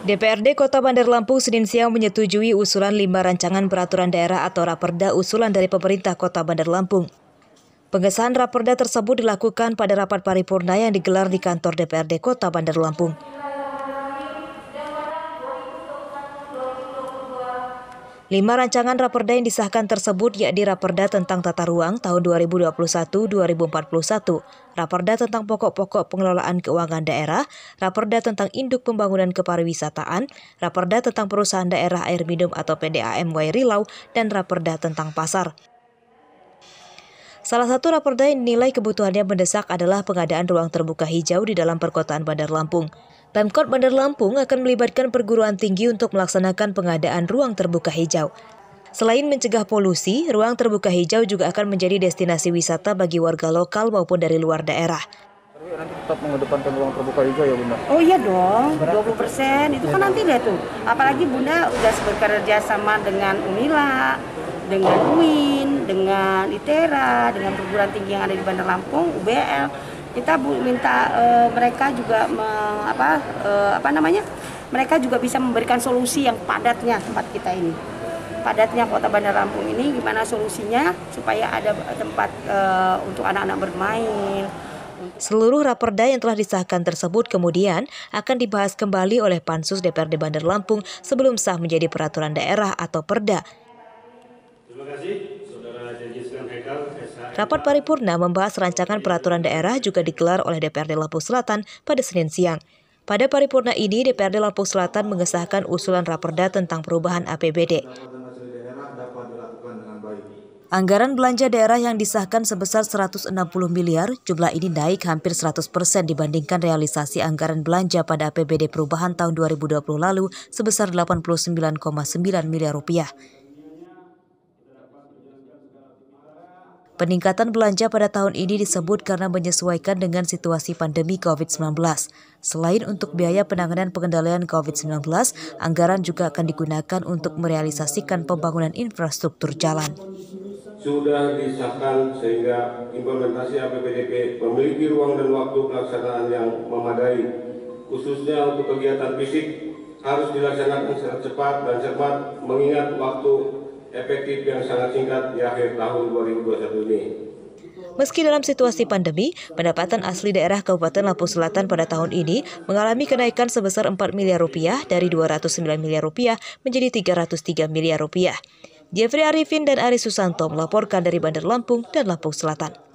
DPRD Kota Bandar Lampung Senin siang menyetujui usulan lima rancangan peraturan daerah atau raperda usulan dari pemerintah Kota Bandar Lampung. Pengesahan raperda tersebut dilakukan pada rapat paripurna yang digelar di kantor DPRD Kota Bandar Lampung. Lima rancangan raperda yang disahkan tersebut yakni raperda tentang tata ruang tahun 2021-2041, raperda tentang pokok-pokok pengelolaan keuangan daerah, raperda tentang induk pembangunan kepariwisataan, raperda tentang perusahaan daerah air minum atau PDAM Wairilau, dan raperda tentang pasar. Salah satu raperda yang nilai kebutuhannya mendesak adalah pengadaan ruang terbuka hijau di dalam perkotaan Bandar Lampung. Pemkot Bandar Lampung akan melibatkan perguruan tinggi untuk melaksanakan pengadaan ruang terbuka hijau. Selain mencegah polusi, ruang terbuka hijau juga akan menjadi destinasi wisata bagi warga lokal maupun dari luar daerah. Nanti tetap mengedepankan ruang terbuka hijau ya Bunda? Oh iya dong, 20 persen itu kan iya. nanti deh tuh. Apalagi Bunda udah bekerja sama dengan UNILA, dengan UIN, dengan ITERA, dengan perguruan tinggi yang ada di Bandar Lampung, UBL kita minta uh, mereka juga me, apa uh, apa namanya mereka juga bisa memberikan solusi yang padatnya tempat kita ini padatnya kota Bandar Lampung ini gimana solusinya supaya ada tempat uh, untuk anak-anak bermain Seluruh raperda yang telah disahkan tersebut kemudian akan dibahas kembali oleh Pansus DPRD Bandar Lampung sebelum sah menjadi peraturan daerah atau perda. Terima kasih. Rapat paripurna membahas rancangan peraturan daerah juga digelar oleh DPRD Lampung Selatan pada Senin siang. Pada paripurna ini, DPRD Lampung Selatan mengesahkan usulan raperda tentang perubahan APBD. Anggaran belanja daerah yang disahkan sebesar 160 miliar, jumlah ini naik hampir 100 persen dibandingkan realisasi anggaran belanja pada APBD perubahan tahun 2020 lalu sebesar 89,9 miliar rupiah. Peningkatan belanja pada tahun ini disebut karena menyesuaikan dengan situasi pandemi COVID-19. Selain untuk biaya penanganan pengendalian COVID-19, anggaran juga akan digunakan untuk merealisasikan pembangunan infrastruktur jalan. Sudah disahkan sehingga implementasi APBDP memiliki ruang dan waktu pelaksanaan yang memadai, khususnya untuk kegiatan fisik harus dilaksanakan secara cepat dan cermat mengingat waktu efektif yang sangat singkat di akhir tahun 2021 ini. Meski dalam situasi pandemi, pendapatan asli daerah Kabupaten Lampung Selatan pada tahun ini mengalami kenaikan sebesar 4 miliar rupiah dari 209 miliar rupiah menjadi 303 miliar rupiah. Jeffrey Arifin dan Ari Susanto melaporkan dari Bandar Lampung dan Lampung Selatan.